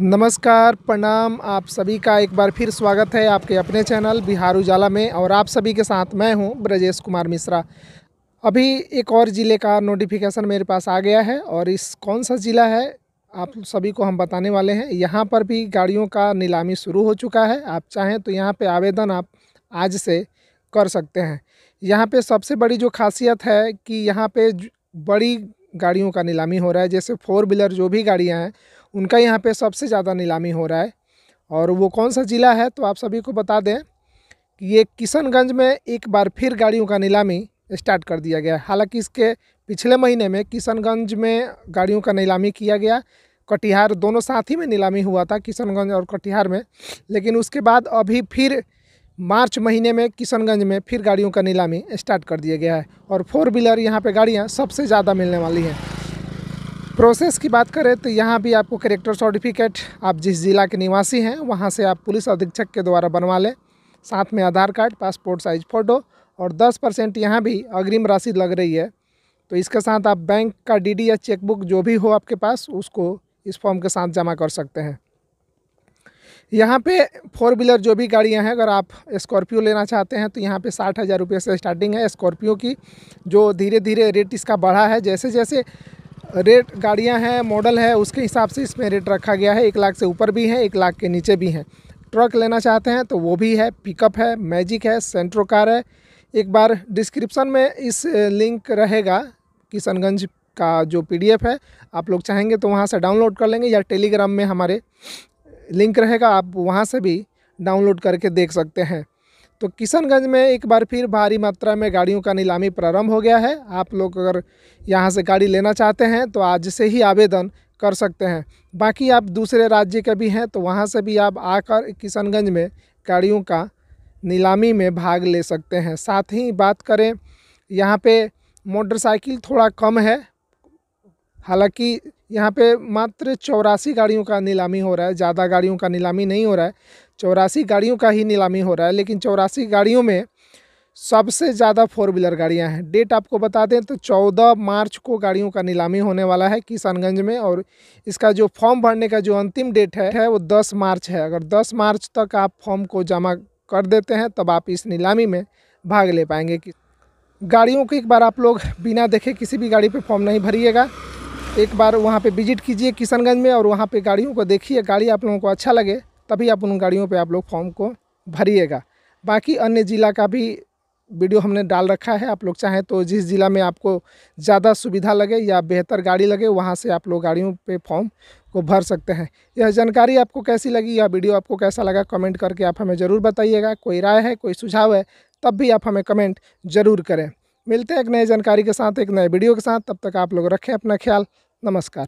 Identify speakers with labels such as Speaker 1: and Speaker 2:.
Speaker 1: नमस्कार प्रणाम आप सभी का एक बार फिर स्वागत है आपके अपने चैनल बिहार उजाला में और आप सभी के साथ मैं हूं ब्रजेश कुमार मिश्रा अभी एक और ज़िले का नोटिफिकेशन मेरे पास आ गया है और इस कौन सा ज़िला है आप सभी को हम बताने वाले हैं यहाँ पर भी गाड़ियों का नीलामी शुरू हो चुका है आप चाहें तो यहाँ पर आवेदन आप आज से कर सकते हैं यहाँ पे सबसे बड़ी जो खासियत है कि यहाँ पे बड़ी गाड़ियों का नीलामी हो रहा है जैसे फोर व्हीलर जो भी गाड़ियाँ हैं उनका यहाँ पे सबसे ज़्यादा नीलामी हो रहा है और वो कौन सा ज़िला है तो आप सभी को बता दें कि ये किशनगंज में एक बार फिर गाड़ियों का नीलामी स्टार्ट कर दिया गया है हालांकि इसके पिछले महीने में किशनगंज में गाड़ियों का नीलामी किया गया कटिहार दोनों साथ ही में नीलामी हुआ था किशनगंज और कटिहार में लेकिन उसके बाद अभी फिर मार्च महीने में किशनगंज में फिर गाड़ियों का नीलामी स्टार्ट कर दिया गया है और फोर व्हीलर यहाँ पे गाड़ियाँ सबसे ज़्यादा मिलने वाली हैं प्रोसेस की बात करें तो यहाँ भी आपको करेक्टर सर्टिफिकेट आप जिस ज़िला के निवासी हैं वहाँ से आप पुलिस अधीक्षक के द्वारा बनवा लें साथ में Aadhaar card passport size photo और दस परसेंट यहाँ भी अग्रिम राशि लग रही है तो इसके साथ आप बैंक का डी या चेकबुक जो भी हो आपके पास उसको इस फॉर्म के साथ जमा कर सकते हैं यहाँ पे फोर व्हीलर जो भी गाड़ियाँ हैं अगर आप स्कॉर्पियो लेना चाहते हैं तो यहाँ पे साठ हज़ार रुपये से स्टार्टिंग है स्कॉर्पियो की जो धीरे धीरे रेट इसका बढ़ा है जैसे जैसे रेट गाड़ियाँ हैं मॉडल है उसके हिसाब से इसमें रेट रखा गया है एक लाख से ऊपर भी हैं एक लाख के नीचे भी हैं ट्रक लेना चाहते हैं तो वो भी है पिकअप है मैजिक है सेंट्रो कार है एक बार डिस्क्रिप्सन में इस लिंक रहेगा किशनगंज का जो पीडीएफ है आप लोग चाहेंगे तो वहाँ से डाउनलोड कर लेंगे या टेलीग्राम में हमारे लिंक रहेगा आप वहाँ से भी डाउनलोड करके देख सकते हैं तो किशनगंज में एक बार फिर भारी मात्रा में गाड़ियों का नीलामी प्रारंभ हो गया है आप लोग अगर यहाँ से गाड़ी लेना चाहते हैं तो आज से ही आवेदन कर सकते हैं बाकी आप दूसरे राज्य के भी हैं तो वहाँ से भी आप आकर किशनगंज में गाड़ियों का नीलामी में भाग ले सकते हैं साथ ही बात करें यहाँ पे मोटरसाइकिल थोड़ा कम है हालांकि यहाँ पे मात्र चौरासी गाड़ियों का नीलामी हो रहा है ज़्यादा गाड़ियों का नीलामी नहीं हो रहा है चौरासी गाड़ियों का ही नीलामी हो रहा है लेकिन चौरासी गाड़ियों में सबसे ज़्यादा फोर व्हीलर गाड़ियाँ हैं डेट आपको बता दें तो चौदह मार्च को गाड़ियों का नीलामी होने वाला है किशनगंज में और इसका जो फॉर्म भरने का जो अंतिम डेट है, है वो दस मार्च है अगर दस मार्च तक आप फॉर्म को जमा कर देते हैं तब आप इस नीलामी में भाग ले पाएंगे कि गाड़ियों को एक बार आप लोग बिना देखे किसी भी गाड़ी पे फॉर्म नहीं भरिएगा एक बार वहाँ पे विजिट कीजिए किशनगंज में और वहाँ पे गाड़ियों को देखिए गाड़ी आप लोगों को अच्छा लगे तभी आप उन गाड़ियों पे आप लोग फॉर्म को भरिएगा बाकी अन्य ज़िला का भी वीडियो हमने डाल रखा है आप लोग चाहें तो जिस ज़िला में आपको ज़्यादा सुविधा लगे या बेहतर गाड़ी लगे वहाँ से आप लोग गाड़ियों पर फॉर्म को भर सकते हैं यह जानकारी आपको कैसी लगी या वीडियो आपको कैसा लगा कमेंट करके आप हमें ज़रूर बताइएगा कोई राय है कोई सुझाव है तब भी आप हमें कमेंट ज़रूर करें मिलते हैं एक नए जानकारी के साथ एक नए वीडियो के साथ तब तक आप लोग रखें अपना ख्याल नमस्कार